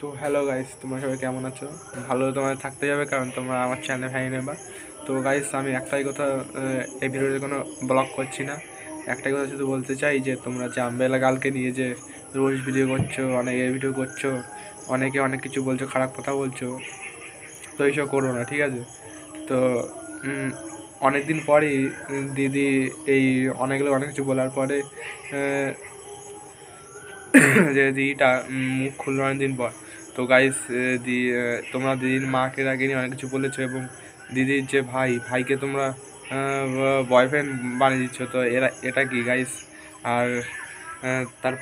তো hello guys তোমরা সবাই কেমন আছো ভালো তোমার থাকতে যাবে কারণ তোমরা আমার চ্যানেল ভাই নেবা তো গাইস আমি একটাই কথা এই ভিডিওতে কোনো ব্লগ করছি না একটাই কথা শুধু বলতে চাই যে তোমরা যে আমবেলা গালকে নিয়ে যে রোজ ভিডিও করছো অনেক এ ভিডিও করছো অনেকে অনেক কিছু বলছো খারাপ কথা বলছো তো এইসব করো না ঠিক আছে তো অনেক দিন পরেই দিদি এই অনেকগুলো অনেক কিছু বলার পরে যে দিদিটা মুখ খুললো অনেকদিন পর তো গাইস দি তোমরা দিদির মাকে আগে নিয়ে অনেক কিছু বলেছো এবং দিদির যে ভাই ভাইকে তোমরা বয়ফ্রেন্ড বানিয়ে দিচ্ছ তো এরা এটা কি গাইস আর তার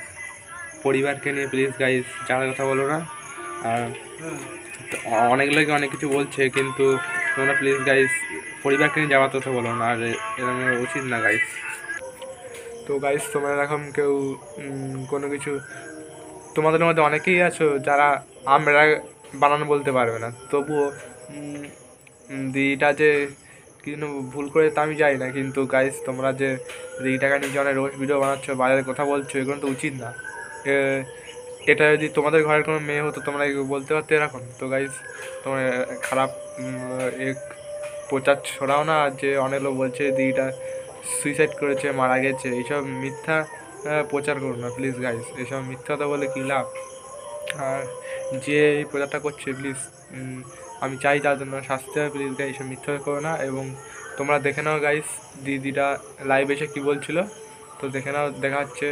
পরিবারকে নিয়ে প্লিজ গাইস যার কথা বলো না আর অনেক লোকে অনেক কিছু বলছে কিন্তু তোমরা প্লিজ গাইস পরিবারকে নিয়ে যাওয়ার কথা বলো না আর এরকম উচিত না গাইস তো গাইস তোমরা এরকম কেউ কোনো কিছু তোমাদের মধ্যে অনেকেই আছো যারা আমরা বানানো বলতে পারবে না তবুও দিদিটা যে কিন্তু ভুল করে তো আমি যাই না কিন্তু গাইজ তোমরা যে দিদিটাকে নিয়ে অনেক রোজ ভিডিও বানাচ্ছ বাইরের কথা বলছো এগুলো তো উচিত না এটা যদি তোমাদের ঘরের কোনো মেয়ে হতো তোমরা বলতে পারতো এরকম তো গাইজ তোমার খারাপ এক প্রচার ছড়াও না যে অনেক লোক বলছে দিদিটা সুইসাইড করেছে মারা গেছে এইসব মিথ্যা হ্যাঁ, প্রচার করো না প্লিজ গাইস এসব কথা বলে কী লাভ আর যে এই প্রচারটা করছে প্লিজ আমি চাই তার জন্য শাস্তি হয় প্লিজ গাইস এসব মিথ্যা করো না এবং তোমরা দেখে নাও গাইস দিদিটা লাইভ এসে কী বলছিল তো দেখে নাও দেখা হচ্ছে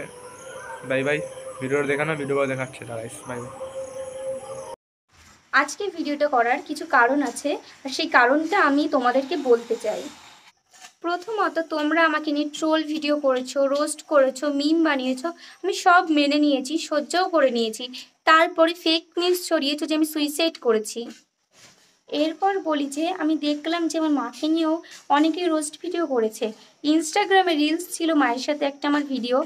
বাই বাই ভিডিওটা দেখে নাও ভিডিও দেখাচ্ছে গাইস বাই বাই আজকে ভিডিওটা করার কিছু কারণ আছে আর সেই কারণটা আমি তোমাদেরকে বলতে চাই প্রথমত তোমরা আমাকে নিয়ে ট্রোল ভিডিও করেছো রোস্ট করেছো মিম বানিয়েছো আমি সব মেনে নিয়েছি সহ্যও করে নিয়েছি তারপরে ফেক নিউজ ছড়িয়েছো যে আমি সুইসাইড করেছি এরপর বলি যে আমি দেখলাম যে আমার মাকে নিয়েও অনেকে রোস্ট ভিডিও করেছে ইনস্টাগ্রামে রিলস ছিল মায়ের সাথে একটা আমার ভিডিও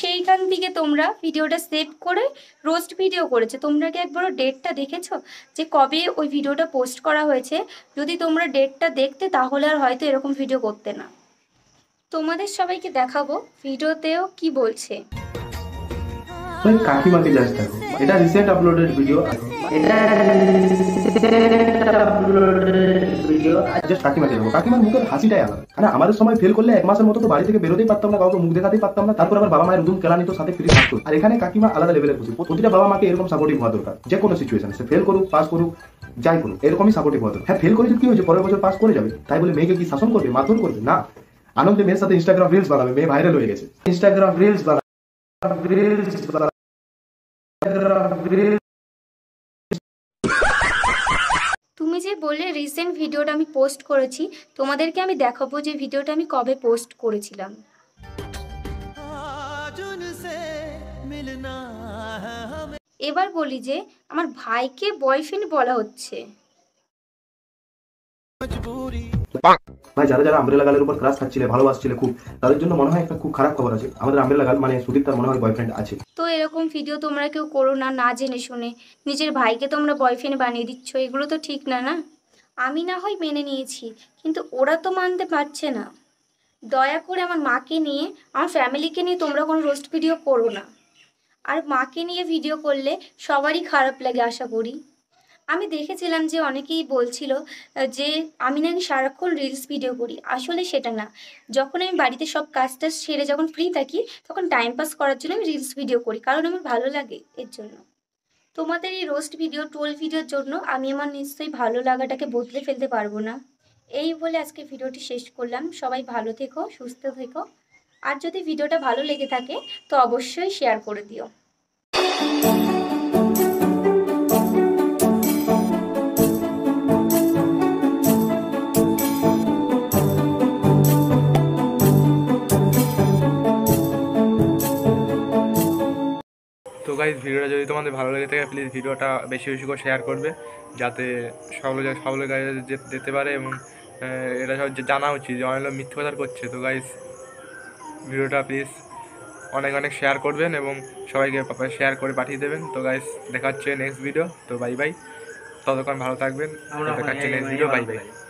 সেইখান থেকে তোমরা ভিডিওটা সেভ করে রোস্ট ভিডিও করেছে তোমরা কি একবারও ডেটটা দেখেছো যে কবে ওই ভিডিওটা পোস্ট করা হয়েছে যদি তোমরা ডেটটা দেখতে তাহলে আর হয়তো এরকম ভিডিও করতে না তোমাদের সবাইকে দেখাবো ভিডিওতেও কি বলছে কাকিমাকে জাস্ট দেখো এটা রিসেন্ট আপলোডেড ভিডিও আমাদের সময় ফেল করলে এক মাসের মতো বাড়ি থেকে বেরোতেই পারতাম না কাউকে মুখ দেখাতেই পারতাম না তারপর আমার বাবা মায়ের দুম কেলা সাথে ফিরে থাকতো আর এখানে কাকিমা আলাদা লেভেলের খুশি প্রতিটা বাবা মাকে এরকম সাপোর্টিভ হওয়া দরকার যে কোনো সিচুয়েশন সে ফেল করুক পাস করুক যাই করুক এরকমই সাপোর্টিভ হওয়া দরকার হ্যাঁ ফেল করে কি হয়েছে পরের বছর পাস করে যাবে তাই বলে মেয়েকে কি শাসন করবে মাথুর করবে না আনন্দে মেয়ের সাথে ইনস্টাগ্রাম রিলস বানাবে মেয়ে ভাইরাল হয়ে গেছে ইনস্টাগ্রাম রিলস বানাবে রিলস বানাবে তুমি যে বললে রিসেন্ট ভিডিওটা আমি পোস্ট করেছি তোমাদেরকে আমি দেখাবো যে ভিডিওটা আমি কবে পোস্ট করেছিলাম এবার বলি যে আমার ভাইকে বয়ফ্রেন্ড বলা হচ্ছে ভাই যারা যারা আমব্রেলা গালের উপর ক্রাশ খাচ্ছিলে ভালোবাসছিলে খুব তাদের জন্য মনে হয় একটা খুব খারাপ খবর আছে আমাদের আমব্রেলা গাল মানে সুদীপ তার মনে হয় বয়ফ্রেন্ড আছে তো এরকম ভিডিও তোমরা কেউ করো না না জেনে শুনে নিজের ভাইকে তোমরা বয়ফ্রেন্ড বানিয়ে দিচ্ছ এগুলো তো ঠিক না না আমি না হয় মেনে নিয়েছি কিন্তু ওরা তো মানতে পারছে না দয়া করে আমার মাকে নিয়ে আমার ফ্যামিলিকে নিয়ে তোমরা কোনো রোস্ট ভিডিও করো না আর মাকে নিয়ে ভিডিও করলে সবারই খারাপ লাগে আশা করি আমি দেখেছিলাম যে অনেকেই বলছিল যে আমি নাকি সারাক্ষণ রিলস ভিডিও করি আসলে সেটা না যখন আমি বাড়িতে সব কাজটা সেরে যখন ফ্রি থাকি তখন টাইম পাস করার জন্য আমি রিলস ভিডিও করি কারণ আমার ভালো লাগে এর জন্য তোমাদের এই রোস্ট ভিডিও টোল ভিডিওর জন্য আমি আমার নিশ্চয়ই ভালো লাগাটাকে বদলে ফেলতে পারবো না এই বলে আজকে ভিডিওটি শেষ করলাম সবাই ভালো থেকো সুস্থ থেকো আর যদি ভিডিওটা ভালো লেগে থাকে তো অবশ্যই শেয়ার করে দিও গাইজ ভিডিওটা যদি তোমাদের ভালো লেগে থাকে প্লিজ ভিডিওটা বেশি বেশি করে শেয়ার করবে যাতে সকলে সকলে গাইজ যেতে পারে এবং এটা সব জানা উচিত যে অনেক লোক মিথ্যে কথা করছে তো গাইজ ভিডিওটা প্লিজ অনেক অনেক শেয়ার করবেন এবং সবাইকে শেয়ার করে পাঠিয়ে দেবেন তো গাইজ দেখাচ্ছে নেক্সট ভিডিও তো বাই বাই ততক্ষণ ভালো থাকবেন দেখাচ্ছে নেক্সট ভিডিও বাই বাই